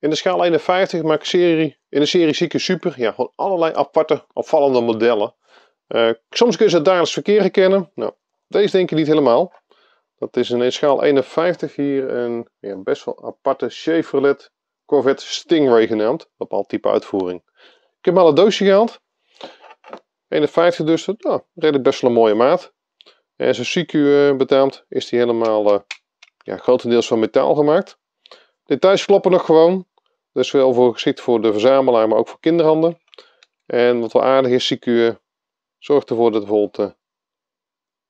In de schaal 51 maak ik serie, in de serie Zieke Super ja, gewoon allerlei aparte, opvallende modellen. Eh, soms kun je ze dagelijks verkeer herkennen. Nou, deze denk ik niet helemaal. Dat is in schaal 51 hier een best wel aparte Chevrolet Corvette Stingray genaamd. Bepaald type uitvoering. Ik heb al een doosje gehaald. 51 dus, nou, redelijk best wel een mooie maat. En zo'n CQ eh, betaamd is die helemaal eh, ja, grotendeels van metaal gemaakt. Details kloppen nog gewoon. Dat is wel voor geschikt voor de verzamelaar, maar ook voor kinderhanden. En wat wel aardig is, CQ zorgt ervoor dat bijvoorbeeld eh,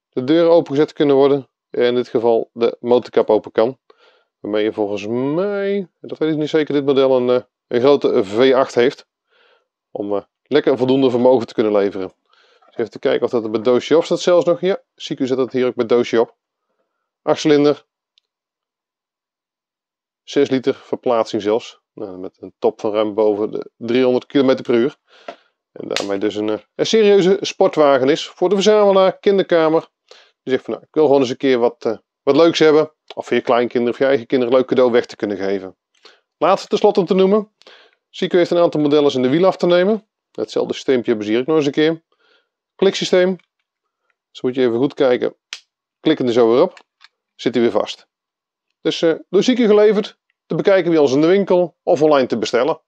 de deuren opengezet kunnen worden. En in dit geval de motorkap open kan. Waarmee je volgens mij, dat weet ik niet zeker, dit model een, eh, een grote V8 heeft. Om eh, lekker voldoende vermogen te kunnen leveren. Dus even te kijken of dat er bij doosje op staat zelfs nog. Ja, CQ zet dat hier ook met doosje op. 8 cilinder, 6 liter verplaatsing zelfs. Nou, met een top van ruim boven de 300 km per uur. En daarmee dus een, eh, een serieuze sportwagen is voor de verzamelaar, kinderkamer. Die zegt van nou, ik wil gewoon eens een keer wat, eh, wat leuks hebben. Of voor je kleinkinderen of je eigen kinderen een leuk cadeau weg te kunnen geven. Laatste tenslotte om te noemen. Zico heeft een aantal modellen in de wiel af te nemen. Hetzelfde systeempje hebben ik nog eens een keer. Kliksysteem. Dus moet je even goed kijken. Klikken er zo weer op. Zit hij weer vast. Dus uh, eh, door geleverd te bekijken bij ons in de winkel of online te bestellen.